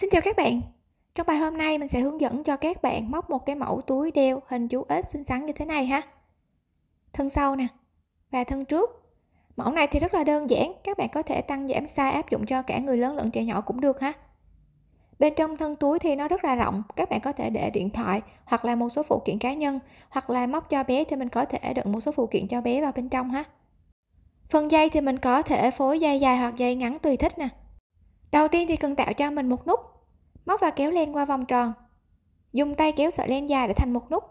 Xin chào các bạn Trong bài hôm nay mình sẽ hướng dẫn cho các bạn móc một cái mẫu túi đeo hình chú ếch xinh xắn như thế này ha Thân sau nè Và thân trước Mẫu này thì rất là đơn giản Các bạn có thể tăng giảm size áp dụng cho cả người lớn lẫn trẻ nhỏ cũng được ha Bên trong thân túi thì nó rất là rộng, các bạn có thể để điện thoại hoặc là một số phụ kiện cá nhân, hoặc là móc cho bé thì mình có thể đựng một số phụ kiện cho bé vào bên trong ha. Phần dây thì mình có thể phối dây dài hoặc dây ngắn tùy thích nè. Đầu tiên thì cần tạo cho mình một nút móc và kéo len qua vòng tròn dùng tay kéo sợi len dài để thành một nút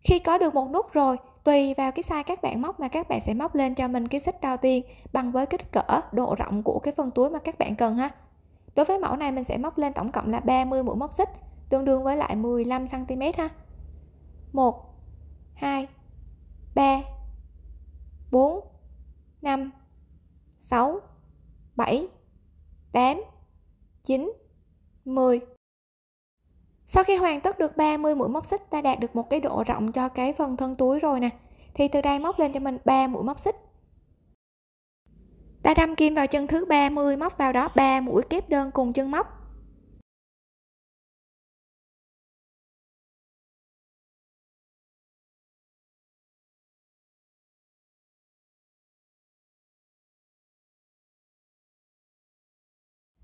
khi có được một nút rồi tùy vào cái size các bạn móc mà các bạn sẽ móc lên cho mình cái xích đầu tiên bằng với kích cỡ độ rộng của cái phần túi mà các bạn cần ha đối với mẫu này mình sẽ móc lên tổng cộng là 30 mũi móc xích tương đương với lại 15 cm ha 1 2 3 4 5 6 7 8 9 10 sau khi hoàn tất được 30 mũi móc xích ta đạt được một cái độ rộng cho cái phần thân túi rồi nè thì từ đây móc lên cho mình 3 mũi móc xích ta đâm kim vào chân thứ 30 móc vào đó 3 mũi kép đơn cùng chân móc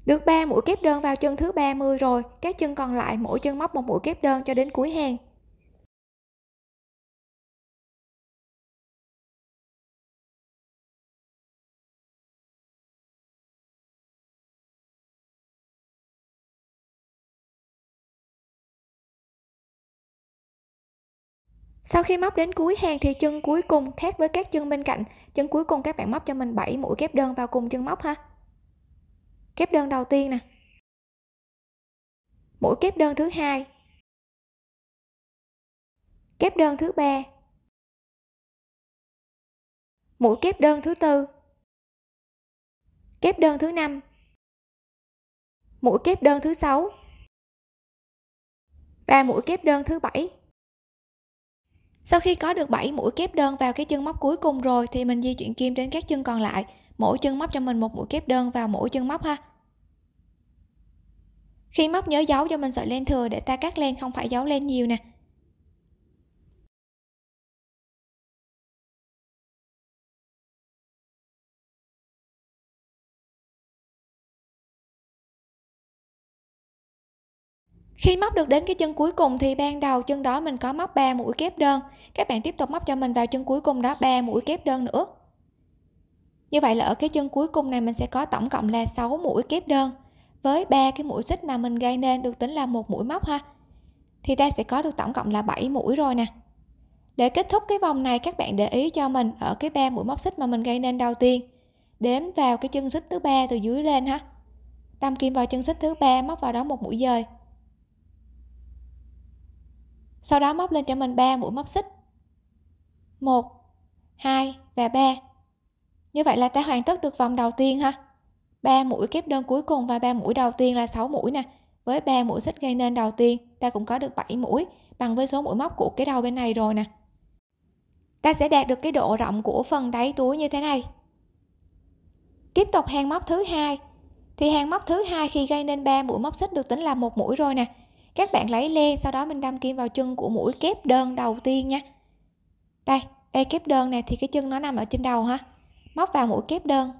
Được 3 mũi kép đơn vào chân thứ 30 rồi, các chân còn lại mỗi chân móc một mũi kép đơn cho đến cuối hàng. Sau khi móc đến cuối hàng thì chân cuối cùng khác với các chân bên cạnh, chân cuối cùng các bạn móc cho mình 7 mũi kép đơn vào cùng chân móc ha kép đơn đầu tiên nè mũi kép đơn thứ hai kép đơn thứ ba mũi kép đơn thứ tư kép đơn thứ năm mũi kép đơn thứ sáu và mũi kép đơn thứ bảy sau khi có được 7 mũi kép đơn vào cái chân móc cuối cùng rồi thì mình di chuyển kim đến các chân còn lại mỗi chân móc cho mình một mũi kép đơn vào mỗi chân móc ha khi móc nhớ giấu cho mình sợi len thừa để ta cắt len không phải giấu len nhiều nè khi móc được đến cái chân cuối cùng thì ban đầu chân đó mình có móc 3 mũi kép đơn các bạn tiếp tục móc cho mình vào chân cuối cùng đó 3 mũi kép đơn nữa như vậy là ở cái chân cuối cùng này mình sẽ có tổng cộng là 6 mũi kép đơn với ba cái mũi xích mà mình gây nên được tính là một mũi móc ha thì ta sẽ có được tổng cộng là 7 mũi rồi nè để kết thúc cái vòng này các bạn để ý cho mình ở cái ba mũi móc xích mà mình gây nên đầu tiên đếm vào cái chân xích thứ ba từ dưới lên ha đâm kim vào chân xích thứ ba móc vào đó một mũi dời sau đó móc lên cho mình ba mũi móc xích 1 2 và 3 như vậy là ta hoàn tất được vòng đầu tiên ha 3 mũi kép đơn cuối cùng và 3 mũi đầu tiên là 6 mũi nè với 3 mũi xích gây nên đầu tiên ta cũng có được 7 mũi bằng với số mũi móc của cái đầu bên này rồi nè ta sẽ đạt được cái độ rộng của phần đáy túi như thế này tiếp tục hàng móc thứ hai thì hàng móc thứ hai khi gây nên 3 mũi móc xích được tính là một mũi rồi nè các bạn lấy len sau đó mình đâm kim vào chân của mũi kép đơn đầu tiên nha đây đây kép đơn này thì cái chân nó nằm ở trên đầu ha móc vào mũi kép đơn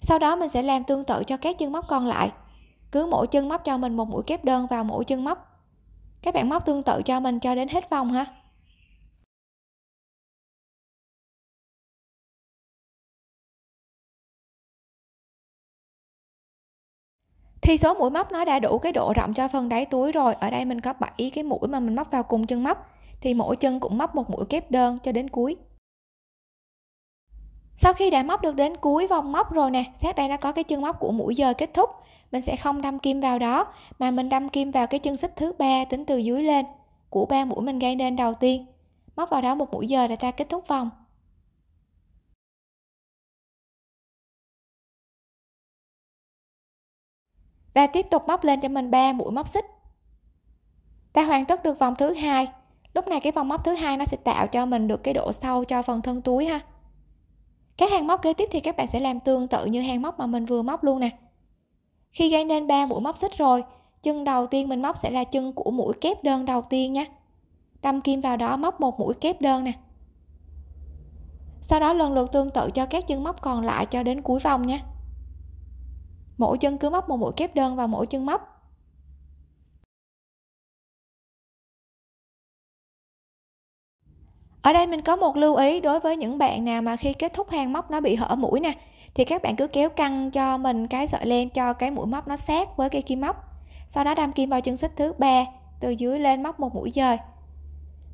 sau đó mình sẽ làm tương tự cho các chân móc còn lại cứ mỗi chân móc cho mình một mũi kép đơn vào mỗi chân móc các bạn móc tương tự cho mình cho đến hết vòng ha thì số mũi móc nó đã đủ cái độ rộng cho phần đáy túi rồi ở đây mình có 7 cái mũi mà mình móc vào cùng chân móc thì mỗi chân cũng móc một mũi kép đơn cho đến cuối sau khi đã móc được đến cuối vòng móc rồi nè xét đây nó có cái chân móc của mũi giờ kết thúc mình sẽ không đâm kim vào đó mà mình đâm kim vào cái chân xích thứ ba tính từ dưới lên của ba mũi mình gây nên đầu tiên móc vào đó một mũi giờ là ta kết thúc vòng và tiếp tục móc lên cho mình ba mũi móc xích ta hoàn tất được vòng thứ hai lúc này cái vòng móc thứ hai nó sẽ tạo cho mình được cái độ sâu cho phần thân túi ha các hàng móc kế tiếp thì các bạn sẽ làm tương tự như hàng móc mà mình vừa móc luôn nè khi gây nên ba mũi móc xích rồi chân đầu tiên mình móc sẽ là chân của mũi kép đơn đầu tiên nha đâm kim vào đó móc một mũi kép đơn nè sau đó lần lượt tương tự cho các chân móc còn lại cho đến cuối vòng nha mỗi chân cứ móc một mũi kép đơn vào mỗi chân móc ở đây mình có một lưu ý đối với những bạn nào mà khi kết thúc hàng móc nó bị hở mũi nè thì các bạn cứ kéo căng cho mình cái sợi len cho cái mũi móc nó sát với cây kim móc sau đó đâm kim vào chân xích thứ ba từ dưới lên móc một mũi dời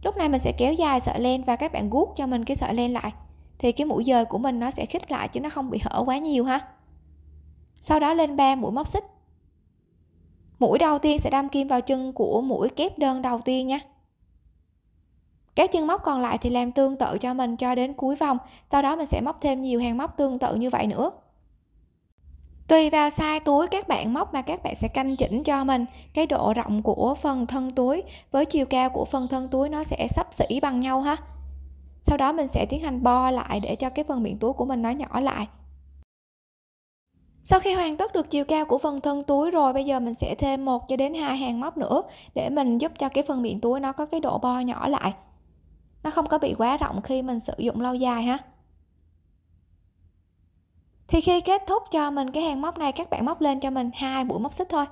lúc này mình sẽ kéo dài sợi len và các bạn guốc cho mình cái sợi len lại thì cái mũi dời của mình nó sẽ khít lại chứ nó không bị hở quá nhiều ha sau đó lên ba mũi móc xích mũi đầu tiên sẽ đâm kim vào chân của mũi kép đơn đầu tiên nha các chân móc còn lại thì làm tương tự cho mình cho đến cuối vòng sau đó mình sẽ móc thêm nhiều hàng móc tương tự như vậy nữa tùy vào size túi các bạn móc mà các bạn sẽ canh chỉnh cho mình cái độ rộng của phần thân túi với chiều cao của phần thân túi nó sẽ sắp xỉ bằng nhau ha sau đó mình sẽ tiến hành bo lại để cho cái phần miệng túi của mình nó nhỏ lại sau khi hoàn tất được chiều cao của phần thân túi rồi bây giờ mình sẽ thêm một cho đến hai hàng móc nữa để mình giúp cho cái phần miệng túi nó có cái độ bo nhỏ lại nó không có bị quá rộng khi mình sử dụng lâu dài ha thì khi kết thúc cho mình cái hàng móc này các bạn móc lên cho mình hai mũi móc xích thôi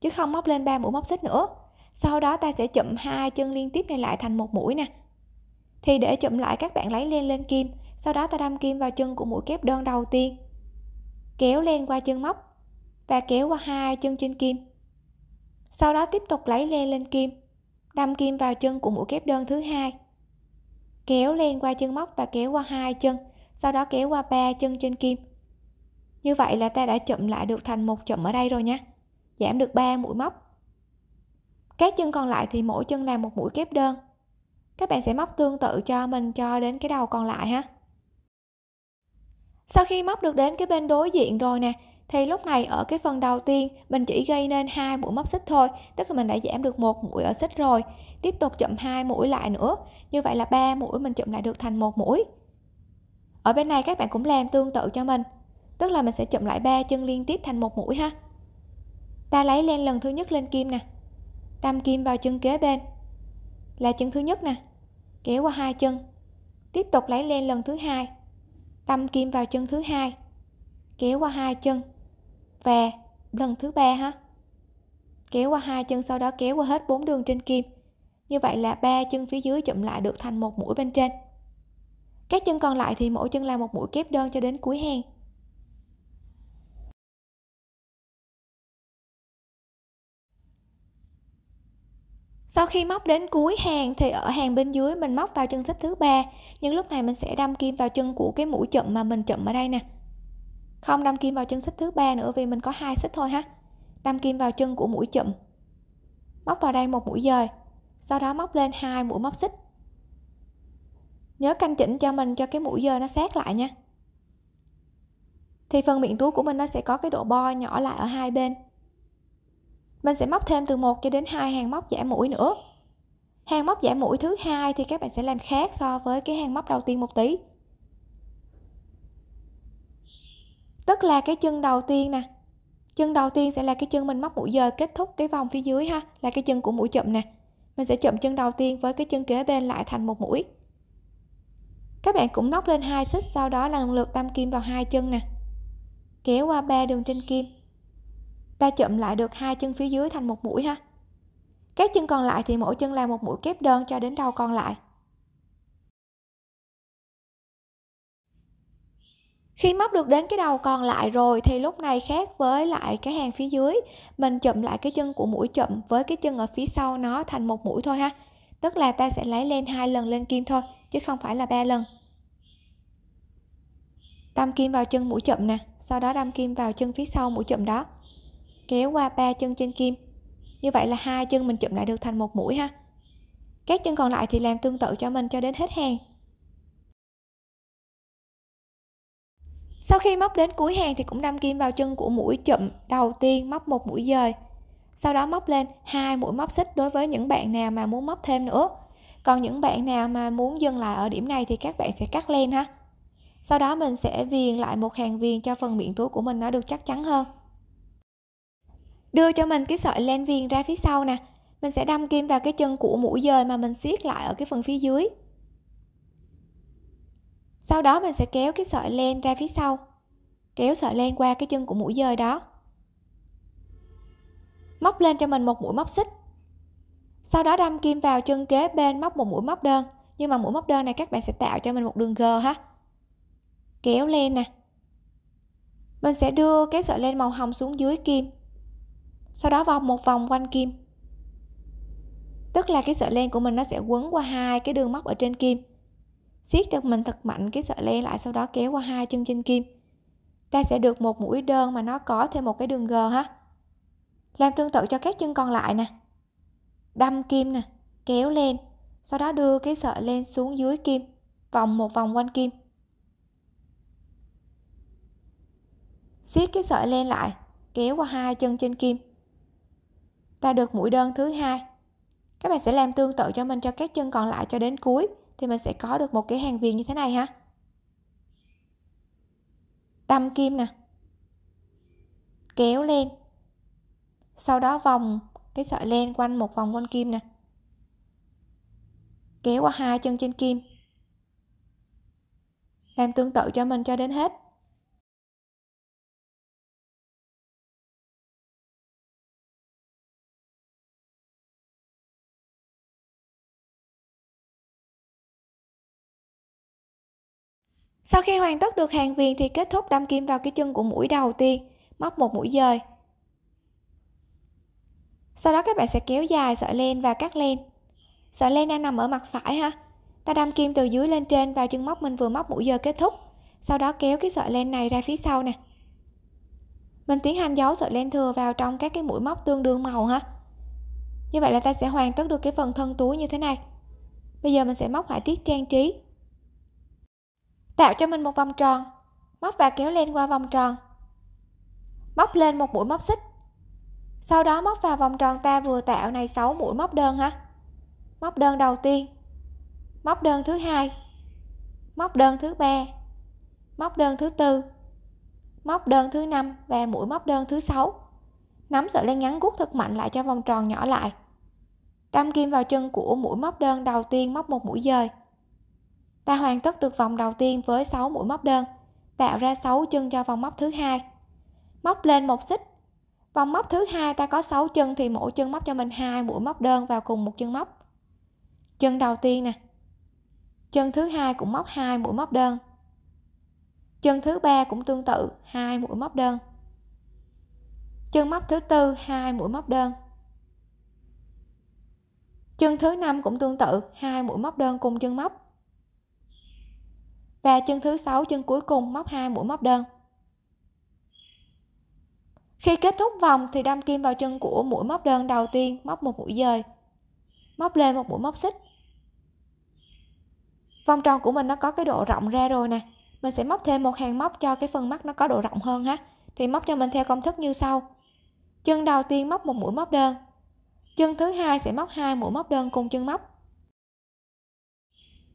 chứ không móc lên ba mũi móc xích nữa sau đó ta sẽ chụm hai chân liên tiếp này lại thành một mũi nè thì để chụm lại các bạn lấy len lên kim sau đó ta đâm kim vào chân của mũi kép đơn đầu tiên kéo len qua chân móc và kéo qua hai chân trên kim sau đó tiếp tục lấy len lên kim đâm kim vào chân của mũi kép đơn thứ hai kéo lên qua chân móc và kéo qua hai chân sau đó kéo qua ba chân trên kim như vậy là ta đã chậm lại được thành một chậm ở đây rồi nha giảm được 3 mũi móc các chân còn lại thì mỗi chân làm một mũi kép đơn các bạn sẽ móc tương tự cho mình cho đến cái đầu còn lại ha sau khi móc được đến cái bên đối diện rồi nè thì lúc này ở cái phần đầu tiên mình chỉ gây nên hai mũi móc xích thôi tức là mình đã giảm được một mũi ở xích rồi tiếp tục chậm hai mũi lại nữa như vậy là ba mũi mình chậm lại được thành một mũi ở bên này các bạn cũng làm tương tự cho mình tức là mình sẽ chậm lại ba chân liên tiếp thành một mũi ha ta lấy len lần thứ nhất lên kim nè đâm kim vào chân kế bên là chân thứ nhất nè kéo qua hai chân tiếp tục lấy len lần thứ hai đâm kim vào chân thứ hai kéo qua hai chân và lần thứ ba ha kéo qua hai chân sau đó kéo qua hết bốn đường trên kim như vậy là ba chân phía dưới chụm lại được thành một mũi bên trên các chân còn lại thì mỗi chân là một mũi kép đơn cho đến cuối hàng sau khi móc đến cuối hàng thì ở hàng bên dưới mình móc vào chân xích thứ ba nhưng lúc này mình sẽ đâm kim vào chân của cái mũi chậm mà mình chậm ở đây nè không đâm kim vào chân xích thứ ba nữa vì mình có hai xích thôi ha đâm kim vào chân của mũi chụm móc vào đây một mũi dời sau đó móc lên hai mũi móc xích nhớ canh chỉnh cho mình cho cái mũi dời nó sát lại nha thì phần miệng túi của mình nó sẽ có cái độ bo nhỏ lại ở hai bên mình sẽ móc thêm từ 1 cho đến 2 hàng móc giả mũi nữa hàng móc giả mũi thứ hai thì các bạn sẽ làm khác so với cái hàng móc đầu tiên một tí tức là cái chân đầu tiên nè chân đầu tiên sẽ là cái chân mình móc mũi dời kết thúc cái vòng phía dưới ha là cái chân của mũi chậm nè mình sẽ chậm chân đầu tiên với cái chân kế bên lại thành một mũi các bạn cũng móc lên hai xích sau đó lần lượt đâm kim vào hai chân nè kéo qua ba đường trên kim ta chậm lại được hai chân phía dưới thành một mũi ha các chân còn lại thì mỗi chân là một mũi kép đơn cho đến đầu còn lại khi móc được đến cái đầu còn lại rồi thì lúc này khác với lại cái hàng phía dưới mình chụm lại cái chân của mũi chụm với cái chân ở phía sau nó thành một mũi thôi ha tức là ta sẽ lấy lên hai lần lên kim thôi chứ không phải là ba lần đâm kim vào chân mũi chụm nè sau đó đâm kim vào chân phía sau mũi chụm đó kéo qua ba chân trên kim như vậy là hai chân mình chụm lại được thành một mũi ha các chân còn lại thì làm tương tự cho mình cho đến hết hàng Sau khi móc đến cuối hàng thì cũng đâm kim vào chân của mũi chậm đầu tiên móc một mũi dời. Sau đó móc lên hai mũi móc xích đối với những bạn nào mà muốn móc thêm nữa. Còn những bạn nào mà muốn dừng lại ở điểm này thì các bạn sẽ cắt len ha. Sau đó mình sẽ viền lại một hàng viền cho phần miệng túi của mình nó được chắc chắn hơn. Đưa cho mình cái sợi len viền ra phía sau nè. Mình sẽ đâm kim vào cái chân của mũi dời mà mình siết lại ở cái phần phía dưới sau đó mình sẽ kéo cái sợi len ra phía sau kéo sợi len qua cái chân của mũi dơi đó móc lên cho mình một mũi móc xích sau đó đâm kim vào chân kế bên móc một mũi móc đơn nhưng mà mũi móc đơn này các bạn sẽ tạo cho mình một đường g ha kéo lên nè mình sẽ đưa cái sợi len màu hồng xuống dưới kim sau đó vòng một vòng quanh kim tức là cái sợi len của mình nó sẽ quấn qua hai cái đường móc ở trên kim siết được mình thật mạnh cái sợi len lại sau đó kéo qua hai chân trên kim ta sẽ được một mũi đơn mà nó có thêm một cái đường g ha làm tương tự cho các chân còn lại nè đâm kim nè kéo lên sau đó đưa cái sợi lên xuống dưới kim vòng một vòng quanh kim siết cái sợi len lại kéo qua hai chân trên kim ta được mũi đơn thứ hai các bạn sẽ làm tương tự cho mình cho các chân còn lại cho đến cuối thì mình sẽ có được một cái hàng viền như thế này ha đâm kim nè kéo lên sau đó vòng cái sợi len quanh một vòng quanh kim nè kéo qua hai chân trên kim làm tương tự cho mình cho đến hết Sau khi hoàn tất được hàng viền thì kết thúc đâm kim vào cái chân của mũi đầu tiên, móc một mũi dời. Sau đó các bạn sẽ kéo dài sợi len và cắt len. Sợi len đang nằm ở mặt phải ha. Ta đâm kim từ dưới lên trên vào chân móc mình vừa móc mũi dời kết thúc. Sau đó kéo cái sợi len này ra phía sau nè. Mình tiến hành giấu sợi len thừa vào trong các cái mũi móc tương đương màu ha. Như vậy là ta sẽ hoàn tất được cái phần thân túi như thế này. Bây giờ mình sẽ móc họa tiết trang trí tạo cho mình một vòng tròn móc và kéo lên qua vòng tròn móc lên một mũi móc xích sau đó móc vào vòng tròn ta vừa tạo này 6 mũi móc đơn ha móc đơn đầu tiên móc đơn thứ hai móc đơn thứ ba móc đơn thứ tư móc đơn thứ năm và mũi móc đơn thứ sáu nắm sợi len ngắn guốc thật mạnh lại cho vòng tròn nhỏ lại đâm kim vào chân của mũi móc đơn đầu tiên móc một mũi dời ta hoàn tất được vòng đầu tiên với 6 mũi móc đơn tạo ra 6 chân cho vòng móc thứ hai móc lên một xích vòng móc thứ hai ta có 6 chân thì mỗi chân móc cho mình hai mũi móc đơn vào cùng một chân móc chân đầu tiên nè chân thứ hai cũng móc hai mũi móc đơn chân thứ ba cũng tương tự hai mũi móc đơn chân móc thứ tư hai mũi móc đơn chân thứ năm cũng tương tự hai mũi móc đơn cùng chân móc và chân thứ sáu chân cuối cùng móc hai mũi móc đơn khi kết thúc vòng thì đâm kim vào chân của mũi móc đơn đầu tiên móc một mũi dời móc lên một mũi móc xích vòng tròn của mình nó có cái độ rộng ra rồi nè mình sẽ móc thêm một hàng móc cho cái phần mắt nó có độ rộng hơn ha thì móc cho mình theo công thức như sau chân đầu tiên móc một mũi móc đơn chân thứ hai sẽ móc hai mũi móc đơn cùng chân móc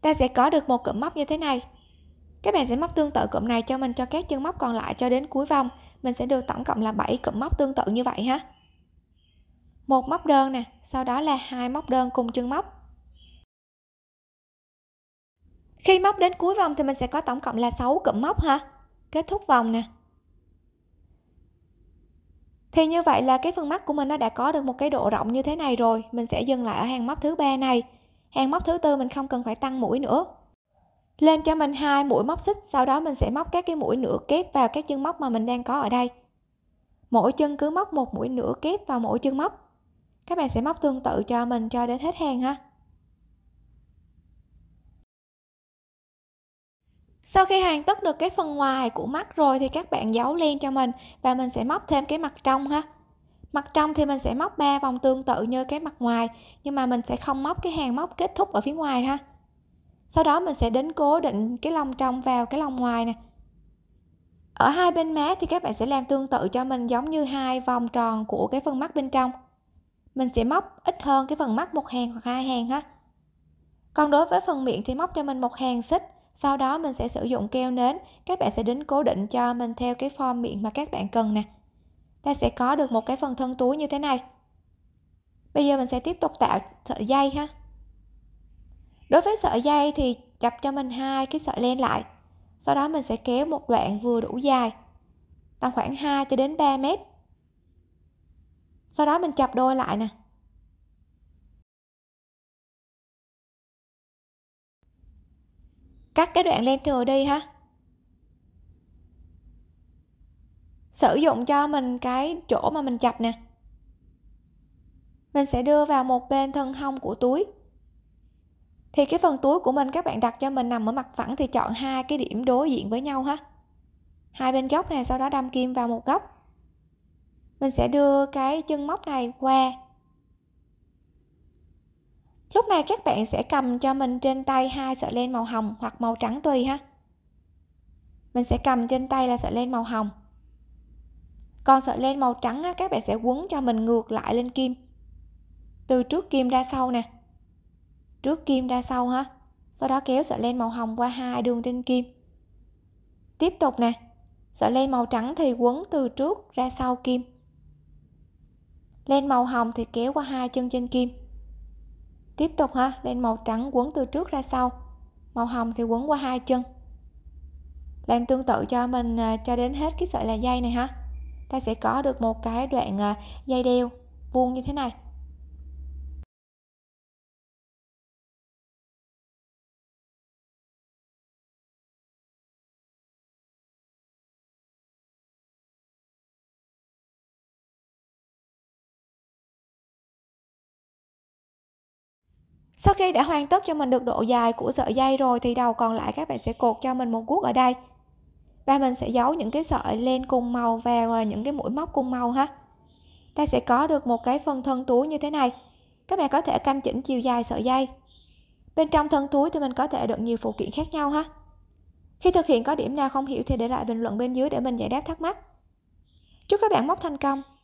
ta sẽ có được một cụm móc như thế này các bạn sẽ móc tương tự cụm này cho mình cho các chân móc còn lại cho đến cuối vòng. Mình sẽ được tổng cộng là 7 cụm móc tương tự như vậy ha. Một móc đơn nè, sau đó là hai móc đơn cùng chân móc. Khi móc đến cuối vòng thì mình sẽ có tổng cộng là 6 cụm móc ha. Kết thúc vòng nè. Thì như vậy là cái phần mắt của mình nó đã có được một cái độ rộng như thế này rồi, mình sẽ dừng lại ở hàng móc thứ ba này. Hàng móc thứ tư mình không cần phải tăng mũi nữa lên cho mình hai mũi móc xích sau đó mình sẽ móc các cái mũi nửa kép vào các chân móc mà mình đang có ở đây mỗi chân cứ móc một mũi nửa kép vào mỗi chân móc các bạn sẽ móc tương tự cho mình cho đến hết hàng ha sau khi hoàn tất được cái phần ngoài của mắt rồi thì các bạn giấu len cho mình và mình sẽ móc thêm cái mặt trong ha mặt trong thì mình sẽ móc ba vòng tương tự như cái mặt ngoài nhưng mà mình sẽ không móc cái hàng móc kết thúc ở phía ngoài ha sau đó mình sẽ đến cố định cái lông trong vào cái lông ngoài nè ở hai bên má thì các bạn sẽ làm tương tự cho mình giống như hai vòng tròn của cái phần mắt bên trong mình sẽ móc ít hơn cái phần mắt một hàng hoặc hai hàng ha còn đối với phần miệng thì móc cho mình một hàng xích sau đó mình sẽ sử dụng keo nến các bạn sẽ đến cố định cho mình theo cái form miệng mà các bạn cần nè ta sẽ có được một cái phần thân túi như thế này bây giờ mình sẽ tiếp tục tạo sợi dây ha đối với sợi dây thì chập cho mình hai cái sợi len lại sau đó mình sẽ kéo một đoạn vừa đủ dài tầm khoảng 2 cho đến 3 mét sau đó mình chập đôi lại nè cắt cái đoạn len thừa đi ha sử dụng cho mình cái chỗ mà mình chập nè mình sẽ đưa vào một bên thân hông của túi thì cái phần túi của mình các bạn đặt cho mình nằm ở mặt phẳng thì chọn hai cái điểm đối diện với nhau ha hai bên góc này sau đó đâm kim vào một góc mình sẽ đưa cái chân móc này qua lúc này các bạn sẽ cầm cho mình trên tay hai sợi len màu hồng hoặc màu trắng tùy ha mình sẽ cầm trên tay là sợi len màu hồng còn sợi len màu trắng á, các bạn sẽ quấn cho mình ngược lại lên kim từ trước kim ra sau nè trước kim ra sau ha sau đó kéo sợi len màu hồng qua hai đường trên kim tiếp tục nè sợi len màu trắng thì quấn từ trước ra sau kim len màu hồng thì kéo qua hai chân trên kim tiếp tục ha len màu trắng quấn từ trước ra sau màu hồng thì quấn qua hai chân làm tương tự cho mình à, cho đến hết cái sợi là dây này ha ta sẽ có được một cái đoạn à, dây đeo vuông như thế này sau khi đã hoàn tất cho mình được độ dài của sợi dây rồi thì đầu còn lại các bạn sẽ cột cho mình một cuốc ở đây và mình sẽ giấu những cái sợi len cùng màu vào à, những cái mũi móc cùng màu ha ta sẽ có được một cái phần thân túi như thế này các bạn có thể canh chỉnh chiều dài sợi dây bên trong thân túi thì mình có thể đựng nhiều phụ kiện khác nhau ha khi thực hiện có điểm nào không hiểu thì để lại bình luận bên dưới để mình giải đáp thắc mắc chúc các bạn móc thành công